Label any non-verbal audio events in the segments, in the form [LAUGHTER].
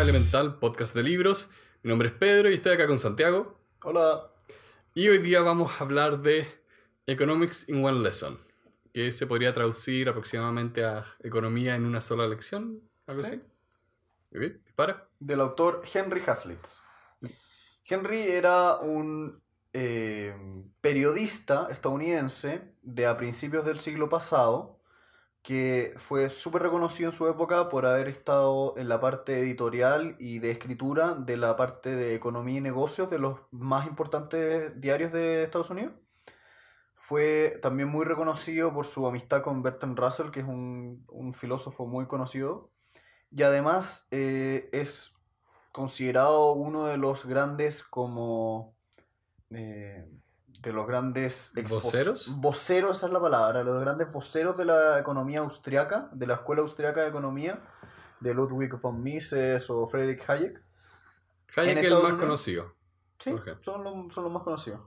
Elemental, podcast de libros. Mi nombre es Pedro y estoy acá con Santiago. Hola. Y hoy día vamos a hablar de Economics in One Lesson, que se podría traducir aproximadamente a Economía en una sola lección, algo así. dispara. Del autor Henry Haslitz. Henry era un eh, periodista estadounidense de a principios del siglo pasado que fue súper reconocido en su época por haber estado en la parte editorial y de escritura de la parte de economía y negocios de los más importantes diarios de Estados Unidos. Fue también muy reconocido por su amistad con Bertrand Russell, que es un, filósofo muy conocido. Y además eh, es considerado uno de los grandes como... Eh, de los grandes voceros. Voceros, esa es la palabra, los grandes voceros de la economía austriaca, de la Escuela Austriaca de Economía, de Ludwig von Mises o Friedrich Hayek. Hayek es el más conocido. Sí, son los, más conocidos.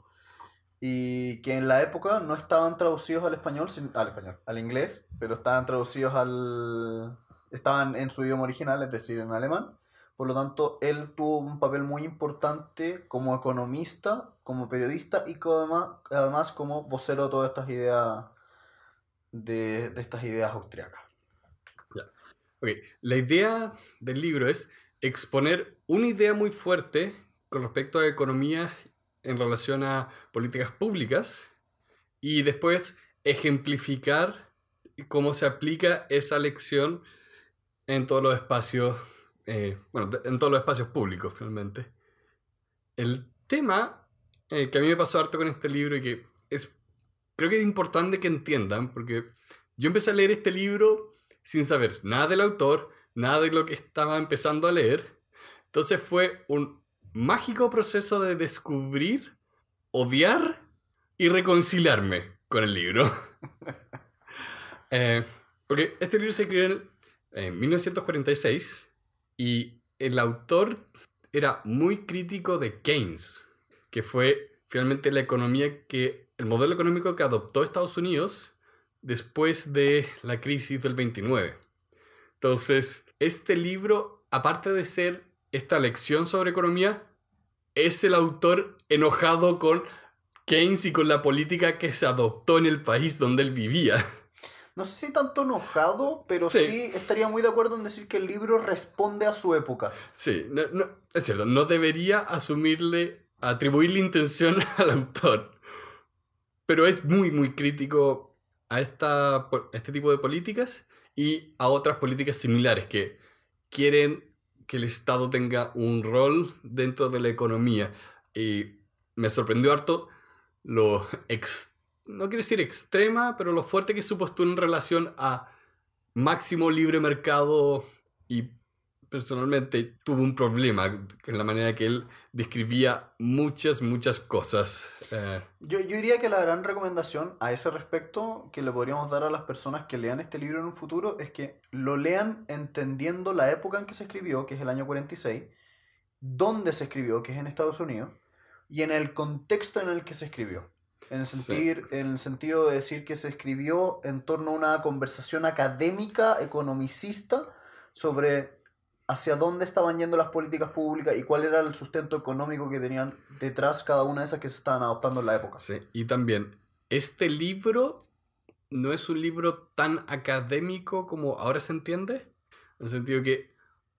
Y que en la época no estaban traducidos al español, al español, al inglés, pero estaban traducidos al... estaban en su idioma original, es decir, en alemán por lo tanto, él tuvo un papel muy importante como economista, como periodista y como, además como vocero de todas estas ideas, de, de estas ideas austriacas. La idea del libro es exponer una idea muy fuerte con respecto a economía en relación a políticas públicas y después ejemplificar cómo se aplica esa lección en todos los espacios eh, bueno, en todos los espacios públicos finalmente. El tema eh, que a mí me pasó harto con este libro y que es, creo que es importante que entiendan, porque yo empecé a leer este libro sin saber nada del autor, nada de lo que estaba empezando a leer. Entonces fue un mágico proceso de descubrir, odiar y reconciliarme con el libro. [LAUGHS] Eh, porque este libro se escribió en, en 1946 y el autor era muy crítico de Keynes, que fue finalmente la economía que, el modelo económico que adoptó Estados Unidos después de la crisis del 29. Entonces, este libro, aparte de ser esta lección sobre economía, es el autor enojado con Keynes y con la política que se adoptó en el país donde él vivía no sé si tanto enojado, pero sí. estaría muy de acuerdo en decir que el libro responde a su época. Sí, es cierto, no debería asumirle, atribuirle intención [LAUGHS] al autor, pero es muy, muy crítico a, esta, este tipo de políticas y a otras políticas similares que quieren que el Estado tenga un rol dentro de la economía. Y me sorprendió harto lo [LAUGHS] extraño no quiero decir extrema, pero lo fuerte que es su postura en relación a máximo libre mercado y personalmente tuvo un problema en la manera que él describía muchas, muchas cosas. Eh. Yo, yo, diría que la gran recomendación a ese respecto que le podríamos dar a las personas que lean este libro en un futuro es que lo lean entendiendo la época en que se escribió, que es el año 46, dónde se escribió, que es en Estados Unidos, y en el contexto en el que se escribió. En el, en el sentido de decir que se escribió en torno a una conversación académica, economicista, sobre hacia dónde estaban yendo las políticas públicas y cuál era el sustento económico que tenían detrás cada una de esas que se estaban adoptando en la época. Sí, y también, este libro no es un libro tan académico como ahora se entiende, en el sentido que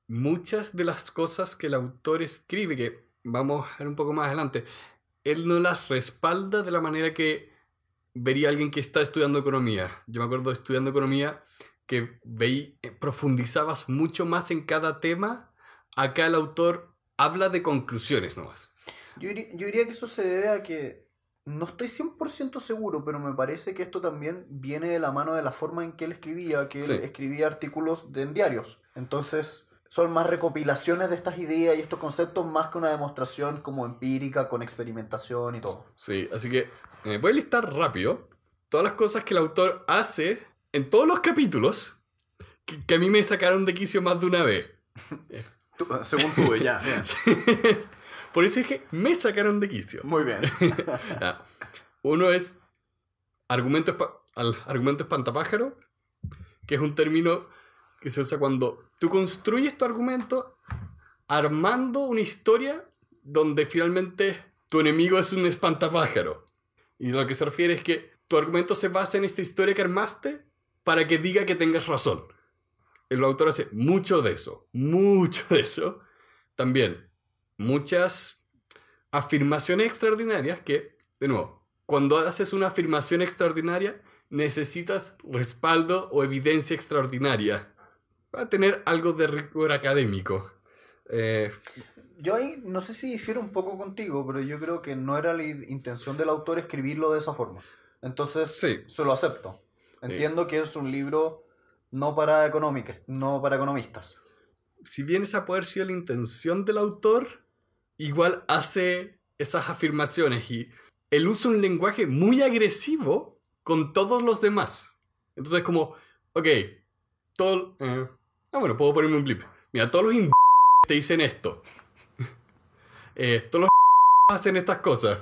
muchas de las cosas que el autor escribe, que vamos a ver un poco más adelante, él no las respalda de la manera que vería alguien que está estudiando economía. Yo me acuerdo estudiando economía que veí, eh, profundizabas mucho más en cada tema. Acá el autor habla de conclusiones nomás. Yo, diría, que eso se debe a que no estoy 100% seguro, pero me parece que esto también viene de la mano de la forma en que él escribía, que él escribía artículos en diarios. Entonces, son más recopilaciones de estas ideas y estos conceptos más que una demostración como empírica con experimentación y todo. Sí, así que eh, voy a listar rápido todas las cosas que el autor hace en todos los capítulos que, a mí me sacaron de quicio más de una vez. [LAUGHS] según tú, ya. [LAUGHS] Por eso es que me sacaron de quicio. Muy bien. [LAUGHS] uno es argumento, argumento espantapájaro, que es un término que se usa cuando tú construyes tu argumento armando una historia donde finalmente tu enemigo es un espantapájaro. Y lo que se refiere es que tu argumento se basa en esta historia que armaste para que diga que tengas razón. El autor hace mucho de eso, mucho de eso. También muchas afirmaciones extraordinarias que, de nuevo, cuando haces una afirmación extraordinaria necesitas respaldo o evidencia extraordinaria va a tener algo de rigor académico. Eh, yo ahí no sé si difiero un poco contigo, pero yo creo que no era la intención del autor escribirlo de esa forma. Entonces, sí. se lo acepto. Entiendo que es un libro no para, económicas, no para economistas. Si bien esa puede haber la intención del autor, igual hace esas afirmaciones y él usa un lenguaje muy agresivo con todos los demás. Entonces, como, ok, todo, eh, Ah, bueno, puedo ponerme un blip. Mira, todos los te dicen esto. [LAUGHS] Eh, todos los [LAUGHS] hacen estas cosas.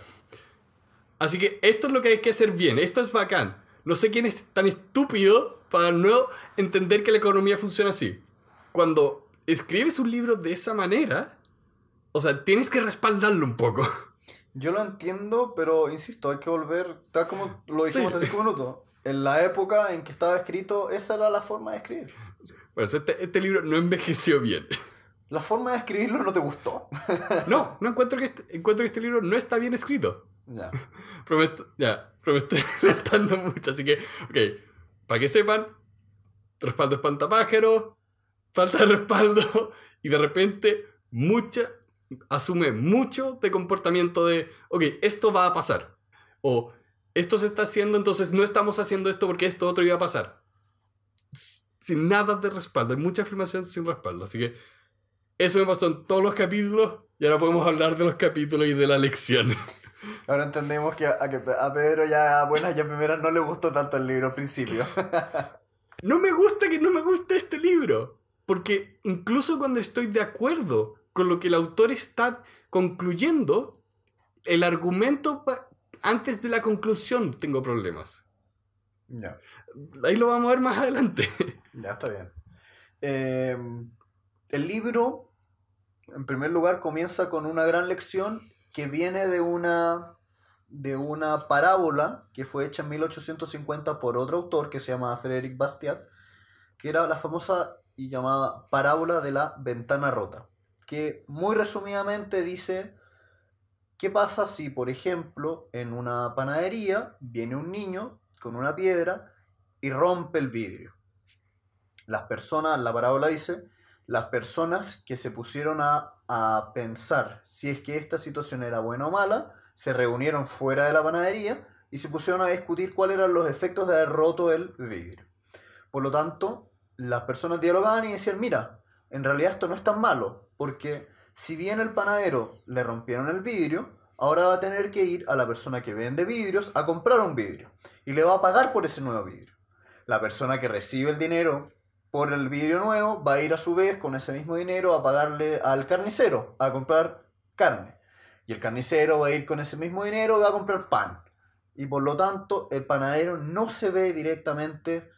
Así que esto es lo que hay que hacer bien. Esto es bacán. No sé quién es tan estúpido para no entender que la economía funciona así. Cuando escribes un libro de esa manera, o sea, tienes que respaldarlo un poco. [LAUGHS] Yo lo entiendo, pero insisto, hay que volver, tal como lo dijimos hace cinco minutos, en la época en que estaba escrito, esa era la forma de escribir. Bueno, este, este, libro no envejeció bien. La forma de escribirlo no te gustó. no, no encuentro que, este, encuentro este libro no está bien escrito. Ya. Prometo, ya, prometo me [LAUGHS] estoy mucho, así que, ok, para que sepan, respaldo espantapájero, falta de respaldo, [LAUGHS] y de repente mucha, asume mucho de comportamiento de, ok, esto va a pasar, o esto se está haciendo, entonces no estamos haciendo esto porque esto otro iba a pasar sin nada de respaldo. Hay mucha afirmación sin respaldo. Así que eso me pasó en todos los capítulos y ahora podemos hablar de los capítulos y de la lección. [LAUGHS] Ahora entendemos que a, Pedro ya a buenas ya primeras no le gustó tanto el libro al principio. [LAUGHS] no me gusta que no me guste este libro. Porque incluso cuando estoy de acuerdo con lo que el autor está concluyendo, el argumento antes de la conclusión tengo problemas. Ya. Ahí lo vamos a ver más adelante. [LAUGHS] Ya está bien. Em, el libro, en primer lugar, comienza con una gran lección que viene de una, de una parábola que fue hecha en 1850 por otro autor que se llama Frédéric Bastiat, que era la famosa y llamada parábola de la ventana rota, que muy resumidamente dice... ¿Qué pasa si, por ejemplo, en una panadería viene un niño con una piedra y rompe el vidrio. Las personas, la parábola dice, las personas que se pusieron a, pensar si es que esta situación era buena o mala, se reunieron fuera de la panadería y se pusieron a discutir cuáles eran los efectos de haber roto el vidrio. Por lo tanto, las personas dialogaban y decían, mira, en realidad esto no es tan malo, porque si bien el panadero le rompieron el vidrio, Ahora va a tener que ir a la persona que vende vidrios a comprar un vidrio y le va a pagar por ese nuevo vidrio. La persona que recibe el dinero por el vidrio nuevo va a ir a su vez con ese mismo dinero a pagarle al carnicero a comprar carne. Y el carnicero va a ir con ese mismo dinero va a comprar pan. Y por lo tanto, el panadero no se ve directamente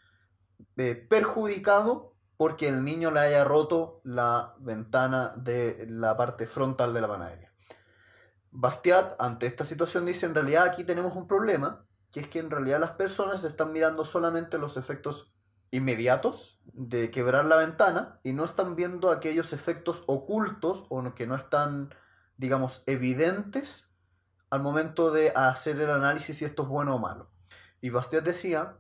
eh, perjudicado porque el niño le haya roto la ventana de la parte frontal de la panadería. Bastiat, ante esta situación, dice, en realidad aquí tenemos un problema, que es que en realidad las personas están mirando solamente los efectos inmediatos de quebrar la ventana y no están viendo aquellos efectos ocultos o que no están, digamos, evidentes al momento de hacer el análisis si esto es bueno o malo. Y Bastiat decía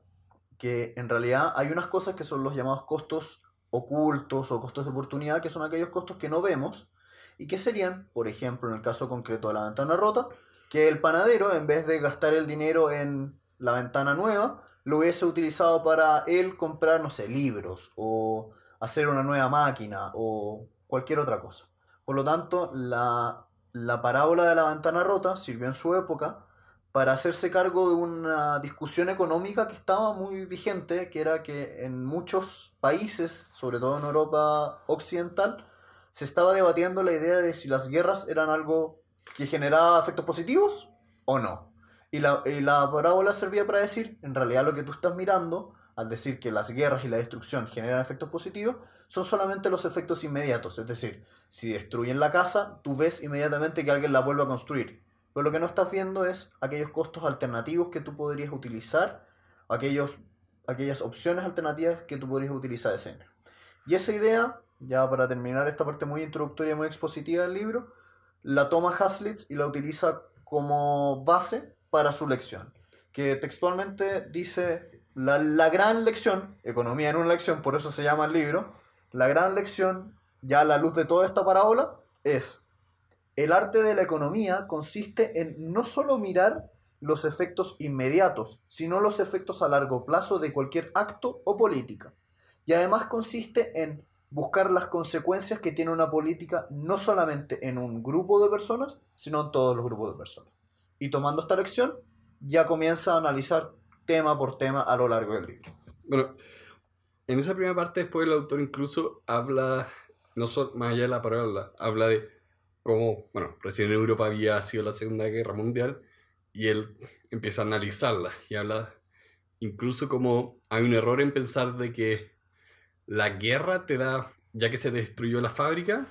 que en realidad hay unas cosas que son los llamados costos ocultos o costos de oportunidad, que son aquellos costos que no vemos, y que serían, por ejemplo, en el caso concreto de la ventana rota, que el panadero, en vez de gastar el dinero en la ventana nueva, lo hubiese utilizado para él comprar, no sé, libros o hacer una nueva máquina o cualquier otra cosa. Por lo tanto, la, la parábola de la ventana rota sirvió en su época para hacerse cargo de una discusión económica que estaba muy vigente, que era que en muchos países, sobre todo en Europa Occidental, se estaba debatiendo la idea de si las guerras eran algo que generaba efectos positivos o no. Y la, y parábola servía para decir, en realidad lo que tú estás mirando, al decir que las guerras y la destrucción generan efectos positivos, son solamente los efectos inmediatos. Es decir, si destruyen la casa, tú ves inmediatamente que alguien la vuelve a construir. Pero lo que no estás viendo es aquellos costos alternativos que tú podrías utilizar, aquellos, aquellas opciones alternativas que tú podrías utilizar ese Y esa idea ya para terminar esta parte muy introductoria muy expositiva del libro, la toma Haslitz y la utiliza como base para su lección, que textualmente dice la, la gran lección, economía en una lección, por eso se llama el libro, la gran lección, ya a la luz de toda esta parábola, es el arte de la economía consiste en no solo mirar los efectos inmediatos, sino los efectos a largo plazo de cualquier acto o política. Y además consiste en buscar las consecuencias que tiene una política no solamente en un grupo de personas, sino en todos los grupos de personas. Y tomando esta lección, ya comienza a analizar tema por tema a lo largo del libro. Bueno, en esa primera parte después el autor incluso habla, no solo más allá de la palabra, habla de cómo, bueno, recién en Europa había sido la Segunda Guerra Mundial y él empieza a analizarla y habla incluso como hay un error en pensar de que la guerra te da, ya que se destruyó la fábrica,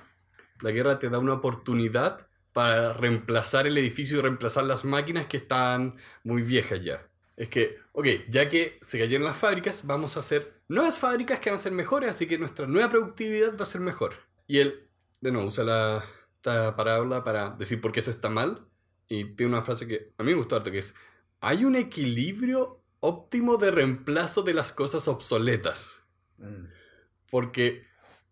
la guerra te da una oportunidad para reemplazar el edificio y reemplazar las máquinas que están muy viejas ya. Es que, ok, ya que se cayeron las fábricas, vamos a hacer nuevas fábricas que van a ser mejores, así que nuestra nueva productividad va a ser mejor. Y él, de nuevo, usa la, esta parábola para decir por qué eso está mal. Y tiene una frase que a mí me gusta harto, que es, hay un equilibrio óptimo de reemplazo de las cosas obsoletas. Mm. Porque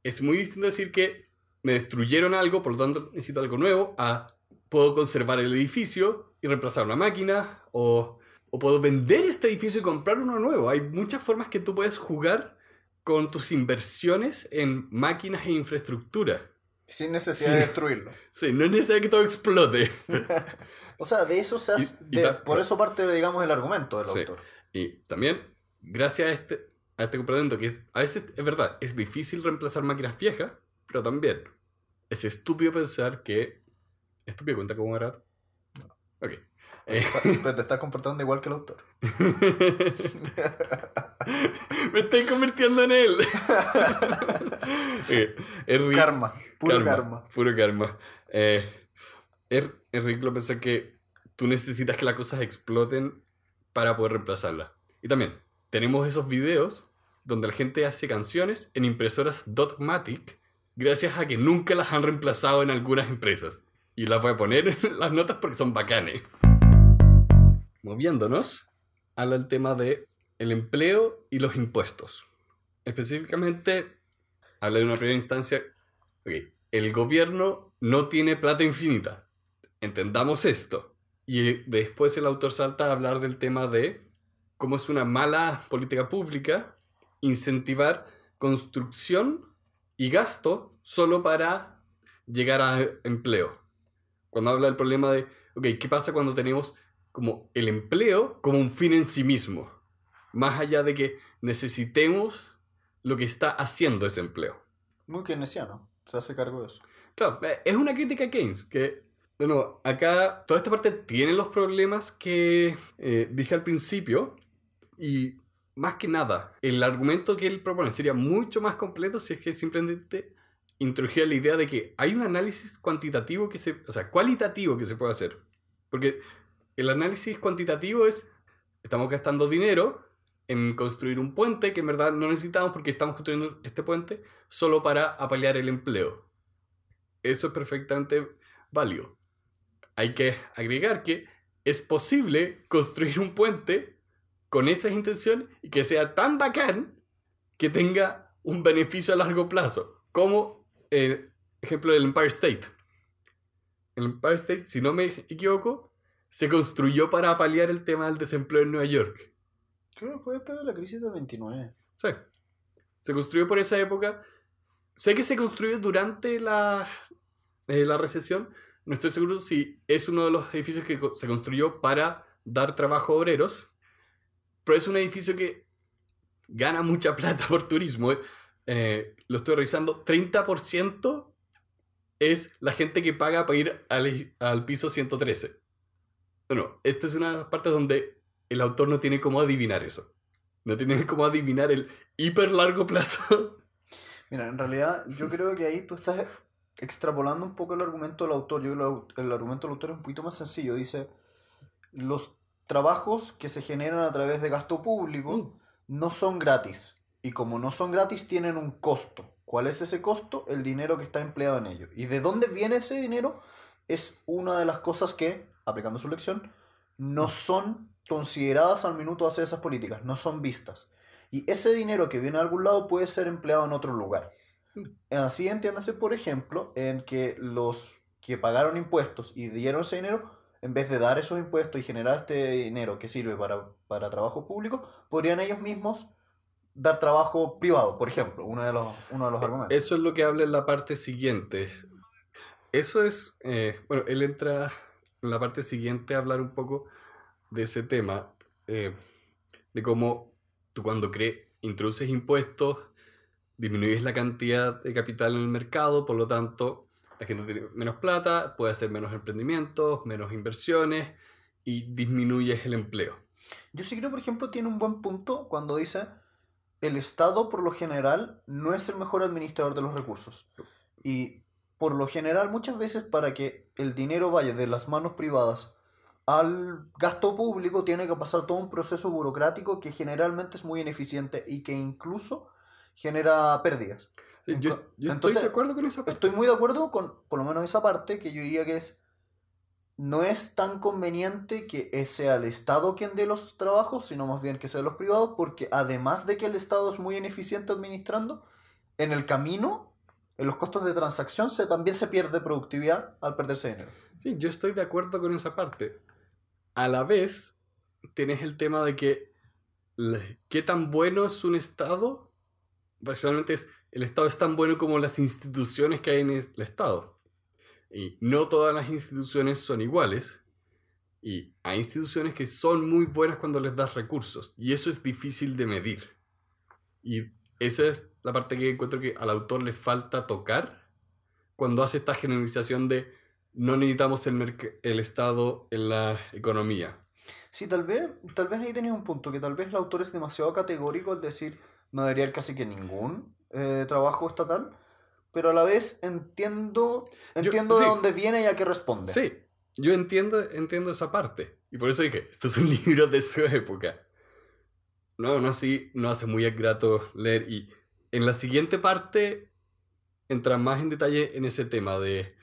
es muy distinto decir que me destruyeron algo, por lo tanto necesito algo nuevo, a puedo conservar el edificio y reemplazar una máquina, o, puedo vender este edificio y comprar uno nuevo. Hay muchas formas que tú puedes jugar con tus inversiones en máquinas e infraestructura. Sin necesidad de destruirlo. [LAUGHS] Sí, no es necesario que todo explote. [LAUGHS] o sea, de eso se por eso parte, digamos, el argumento del sí. Y también, gracias a este, este que a veces es verdad, es difícil reemplazar máquinas viejas, pero también es estúpido pensar que. ¿Estúpido cuenta como un No. Ok. Pero te estás comportando igual que el doctor [LAUGHS] Me estoy convirtiendo en él. [LAUGHS] karma, puro karma, Puro karma. Eh, es ridículo pensar que tú necesitas que las cosas exploten para poder reemplazarlas. Y también, tenemos esos videos donde la gente hace canciones en impresoras Dotmatic gracias a que nunca las han reemplazado en algunas empresas. Y las voy a poner [LAUGHS] en las notas porque son bacanes. Moviéndonos al tema de el empleo y los impuestos. Específicamente, habla de una primera instancia. el gobierno no tiene plata infinita. Entendamos esto. Y después el autor salta a hablar del tema de como es una mala política pública, incentivar construcción y gasto solo para llegar a empleo. Cuando habla del problema de, ok, ¿qué pasa cuando tenemos como el empleo como un fin en sí mismo? Más allá de que necesitemos lo que está haciendo ese empleo. Muy keynesiano, se hace cargo de eso. Claro, eh, es una crítica a Keynes, que bueno, acá toda esta parte tiene los problemas que eh, dije al principio, y más que nada, el argumento que él propone sería mucho más completo si es que simplemente introdujera la idea de que hay un análisis cuantitativo que se, o sea, cualitativo que se puede hacer. Porque el análisis cuantitativo es, estamos gastando dinero en construir un puente que en verdad no necesitamos porque estamos construyendo este puente solo para apalear el empleo. Eso es perfectamente válido. Hay que agregar que es posible construir un puente con esas intenciones y que sea tan bacán que tenga un beneficio a largo plazo, como eh, el ejemplo del Empire State. El Empire State, si no me equivoco, se construyó para paliar el tema del desempleo en Nueva York. Claro, fue después de la crisis del 29. Sí. Se construyó por esa época. Sé que se construyó durante la, eh, la recesión. No estoy seguro si es uno de los edificios que se construyó para dar trabajo a obreros pero es un edificio que gana mucha plata por turismo. Eh. Eh, lo estoy revisando. 30% es la gente que paga para ir al, piso 113. Bueno, esta es una parte donde el autor no tiene cómo adivinar eso. No tiene [LAUGHS] cómo adivinar el hiper largo plazo. Mira, en realidad yo [LAUGHS] creo que ahí tú estás extrapolando un poco el argumento del autor. Yo el argumento del autor es un poquito más sencillo. Dice, los trabajos que se generan a través de gasto público mm. no son gratis. Y como no son gratis, tienen un costo. ¿Cuál es ese costo? El dinero que está empleado en ello. ¿Y de dónde viene ese dinero? Es una de las cosas que, aplicando su lección, no mm. son consideradas al minuto hacer esas políticas, no son vistas. Y ese dinero que viene a algún lado puede ser empleado en otro lugar. Mm. Así entiéndase, por ejemplo, en que los que pagaron impuestos y dieron ese dinero en vez de dar esos impuestos y generar este dinero que sirve para, trabajo público, podrían ellos mismos dar trabajo privado, por ejemplo, uno de los, uno los eh, argumentos. Eso es lo que habla en la parte siguiente. Eso es, eh, bueno, él entra en la parte siguiente a hablar un poco de ese tema, eh, de cómo tú cuando crees, introduces impuestos, disminuyes la cantidad de capital en el mercado, por lo tanto, la gente tiene menos plata, puede hacer menos emprendimientos, menos inversiones y disminuyes el empleo. Yo sí creo, por ejemplo, tiene un buen punto cuando dice el Estado por lo general no es el mejor administrador de los recursos. Y por lo general muchas veces para que el dinero vaya de las manos privadas al gasto público tiene que pasar todo un proceso burocrático que generalmente es muy ineficiente y que incluso genera pérdidas yo, estoy de acuerdo con esa parte. Estoy muy de acuerdo con por lo menos esa parte que yo diría que es no es tan conveniente que eh, sea el Estado quien dé los trabajos, sino más bien que sean los privados, porque además de que el Estado es muy ineficiente administrando, en el camino, en los costos de transacción, también se pierde productividad al perderse dinero. Sí, yo estoy de acuerdo con esa parte. A la vez, tienes el tema de que qué tan bueno es un Estado, personalmente es el Estado es tan bueno como las instituciones que hay en el Estado. Y no todas las instituciones son iguales. Y hay instituciones que son muy buenas cuando les das recursos. Y eso es difícil de medir. Y esa es la parte que encuentro que al autor le falta tocar cuando hace esta generalización de no necesitamos el, Estado en la economía. Sí, tal vez, tal vez ahí tenía un punto, que tal vez el autor es demasiado categórico al decir no debería haber casi que ningún eh, trabajo estatal, pero a la vez entiendo, entiendo de dónde viene y a qué responde. Sí. Yo entiendo, entiendo esa parte. Y por eso dije, esto es un [LAUGHS] libro de su época. No, no así, no hace muy grato leer. Y en la siguiente parte entra más en detalle en ese tema de,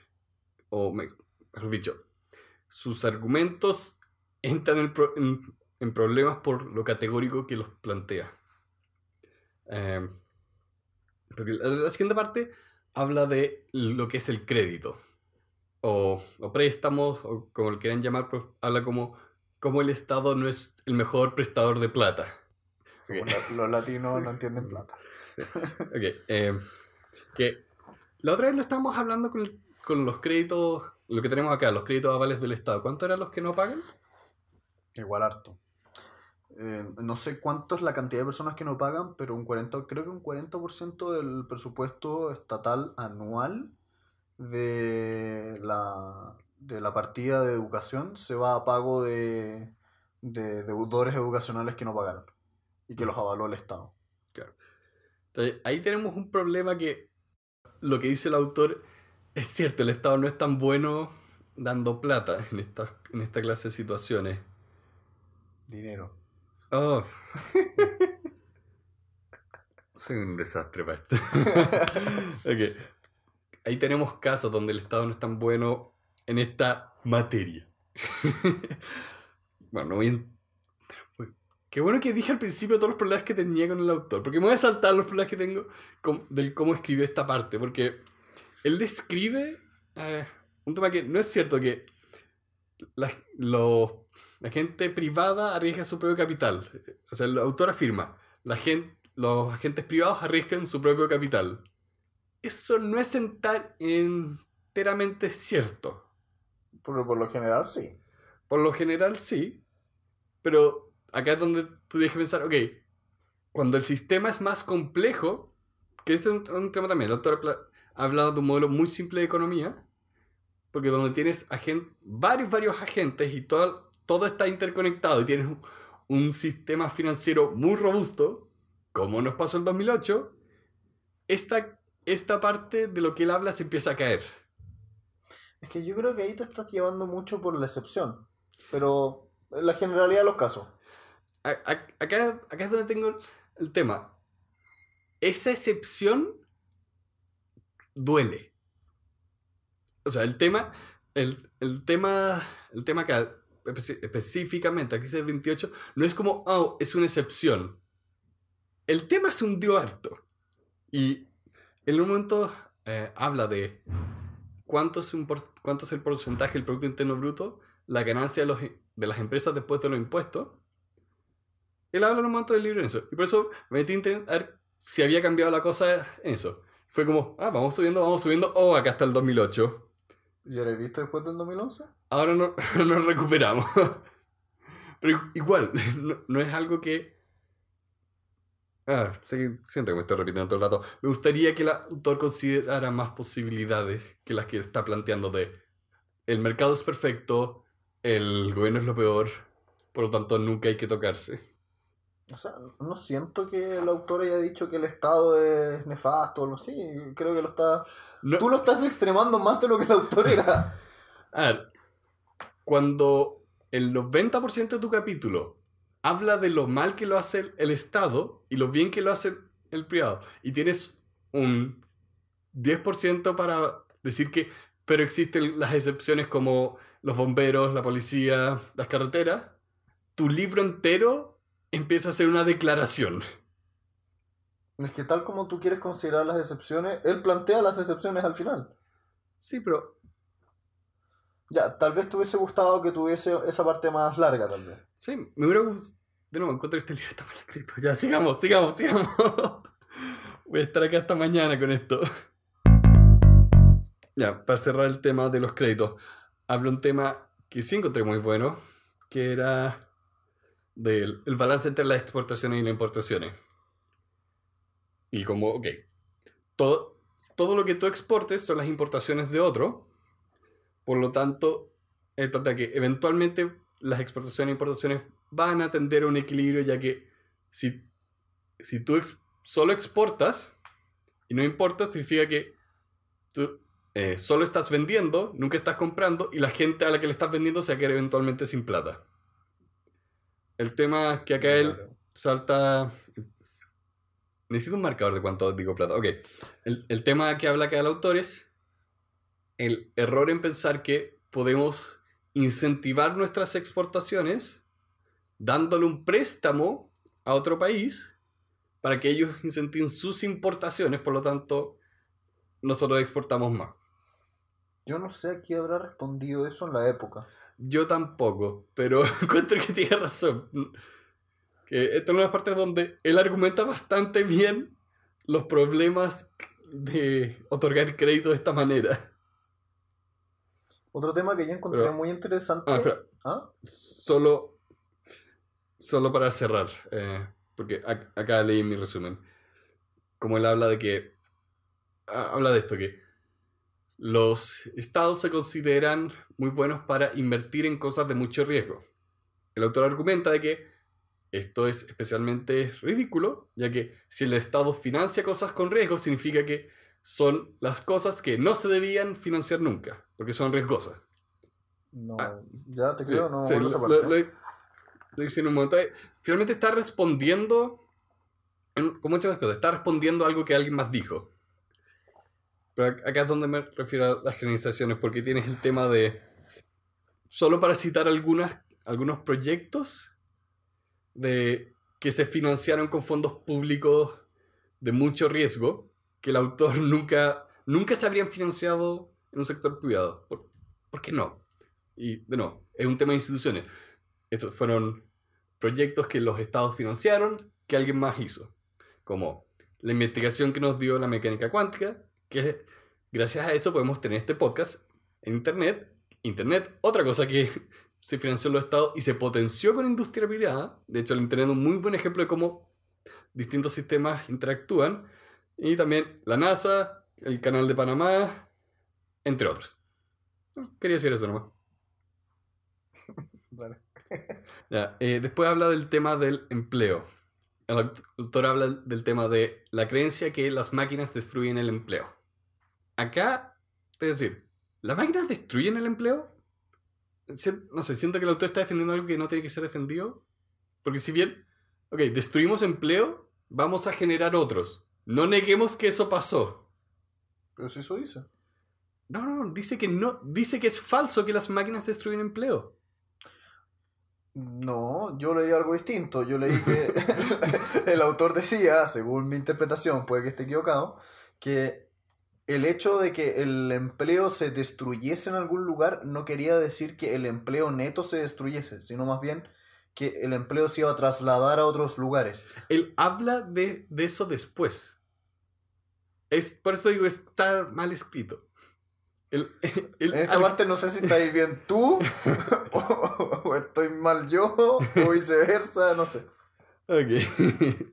o mejor dicho, sus argumentos entran en, problemas por lo categórico que los plantea. eh la siguiente parte habla de lo que es el crédito. O, préstamos, o como lo quieran llamar, pues habla como, como el Estado no es el mejor prestador de plata. los, latinos no entienden plata. Eh, la otra vez lo estábamos hablando con, los créditos, lo que tenemos acá, los créditos avales del Estado. ¿Cuánto eran los que no pagan? Igual harto. Eh, no sé cuánto es la cantidad de personas que no pagan, pero un 40, creo que un 40% del presupuesto estatal anual de la, de la partida de educación se va a pago de, de deudores educacionales que no pagaron y que mm. los avaló el Estado. Claro. Entonces, ahí tenemos un problema que lo que dice el autor es cierto, el Estado no es tan bueno dando plata en en esta clase de situaciones. Dinero. [LAUGHS] Soy un desastre para esto. [LAUGHS] Ahí tenemos casos donde el Estado no es tan bueno en esta materia. [LAUGHS] bueno, bien. Qué bueno que dije al principio todos los problemas que tenía con el autor, porque me voy a saltar los problemas que tengo del cómo escribió esta parte, porque él describe eh, un tema que no es cierto que la, la gente privada arriesga su propio capital. O sea, el autor afirma, la gente, los agentes privados arriesgan su propio capital. Eso no es enteramente cierto. por lo general sí. Por lo general sí. Pero acá es donde tú tienes que pensar, ok, cuando el sistema es más complejo, que este es un, un tema también, el autor ha hablado de un modelo muy simple de economía, porque donde tienes varios, varios agentes y todo, todo está interconectado y tienes un, sistema financiero muy robusto, como nos pasó el 2008, esta, esta parte de lo que él habla se empieza a caer. Es que yo creo que ahí te estás llevando mucho por la excepción, pero en la generalidad de los casos. acá es donde tengo el tema. Esa excepción duele o sea, el tema, el, el tema, el tema que específicamente aquí dice 28, no es como, oh, es una excepción. El tema se hundió harto. Y en un momento eh, habla de cuánto es, un cuánto es el porcentaje del Producto Interno Bruto, la ganancia de, los, e-, de las empresas después de los impuestos. Él habla en un momento del libro en eso. Y por eso metí internet a ver si había cambiado la cosa en eso. Fue como, ah, vamos subiendo, vamos subiendo. Oh, acá hasta el 2008. ¿Ya lo he visto después del 2011? Ahora no, [LAUGHS] nos recuperamos. Pero igual, [LAUGHS] no, es algo que... Ah, siento que me estoy repitiendo todo el rato. Me gustaría que el autor considerara más posibilidades que las que está planteando de... El mercado es perfecto, el gobierno es lo peor, por lo tanto nunca hay que tocarse. O sea, no siento que el autor haya dicho que el Estado es nefasto o algo así. Creo que lo está Tú lo estás extremando más de lo que el autor era. [LAUGHS] A ver, cuando el 90% de tu capítulo habla de lo mal que lo hace el, el, Estado y lo bien que lo hace el privado, y tienes un 10% para decir que, pero existen las excepciones como los bomberos, la policía, las carreteras, tu libro entero empieza a ser una declaración. Es que tal como tú quieres considerar las excepciones, él plantea las excepciones al final. Sí, pero... Ya, tal vez te hubiese gustado que tuviese esa parte más larga también. Sí, me hubiera gustado... De nuevo, encuentro este libro está mal escrito. Ya, sigamos, sigamos, sigamos. [LAUGHS] Voy a estar acá hasta mañana con esto. Ya, para cerrar el tema de los créditos. Hablo un tema que sí encontré muy bueno, que era del el balance entre las exportaciones y las importaciones. Y como, ok, todo, todo lo que tú exportes son las importaciones de otro. Por lo tanto, el plata que eventualmente las exportaciones e importaciones van a tender a un equilibrio, ya que si, si tú solo exportas y no importas, significa que tú eh, solo estás vendiendo, nunca estás comprando, y la gente a la que le estás vendiendo se va a eventualmente sin plata. El tema que acá él salta, Necesito un marcador de cuánto digo plata. Ok. El, tema que habla acá el autor es el error en pensar que podemos incentivar nuestras exportaciones dándole un préstamo a otro país para que ellos incentiven sus importaciones, por lo tanto, nosotros exportamos más. Yo no sé quién habrá respondido eso en la época. Yo tampoco, pero [LAUGHS] encuentro que tiene razón. Esto esta es una parte donde él argumenta bastante bien los problemas de otorgar crédito de esta manera. Otro tema que yo encontré muy interesante. Ah, ¿Ah? Solo, solo para cerrar, eh, porque acá leí mi resumen. Como él habla de que. Ah, habla de esto, que los estados se consideran muy buenos para invertir en cosas de mucho riesgo. El autor argumenta de que esto es especialmente ridículo, ya que si el Estado financia cosas con riesgo, significa que son las cosas que no se debían financiar nunca, porque son riesgosas. No, ah, ya te creo, no. un momento. Eh, finalmente está respondiendo, como con muchas cosas, está respondiendo algo que alguien más dijo. Pero acá es donde me refiero a las generalizaciones, porque tienes el tema de. Solo para citar algunas, algunos proyectos, de que se financiaron con fondos públicos de mucho riesgo, que el autor [LAUGHS] nunca, nunca se habrían financiado en un sector privado. ¿Por, qué no? Y de no, es un tema de instituciones. Estos fueron proyectos que los estados financiaron, que alguien más hizo, como la investigación que nos dio la mecánica cuántica, que gracias a eso podemos tener este podcast en Internet. Internet, otra cosa que se financió en los estados y se potenció con industria privada. De hecho, el Internet es un muy buen ejemplo de cómo distintos sistemas interactúan. Y también la NASA, el Canal de Panamá, entre otros. Quería decir eso nomás. [LAUGHS] [LAUGHS] Eh, después habla del tema del empleo. El autor habla del tema de la creencia que las máquinas destruyen el empleo. Acá, es decir, ¿las máquinas destruyen el empleo? no sé, siento que el autor está defendiendo algo que no tiene que ser defendido. Porque si bien, ok, destruimos empleo, vamos a generar otros. No neguemos que eso pasó. Pero si eso dice. No, no, dice que no, dice que es falso que las máquinas destruyen empleo. No, yo leí algo distinto. Yo leí que [LAUGHS] el autor decía, según mi interpretación, puede que esté equivocado, que el hecho de que el empleo se destruyese en algún lugar no quería decir que el empleo neto se destruyese, sino más bien que el empleo se iba a trasladar a otros lugares. Él habla de, de eso después. Es, por eso digo, está mal escrito. [LAUGHS] en esta parte no sé si estáis bien tú, [LAUGHS] o, estoy mal yo, o viceversa, no sé. Ok. [LAUGHS]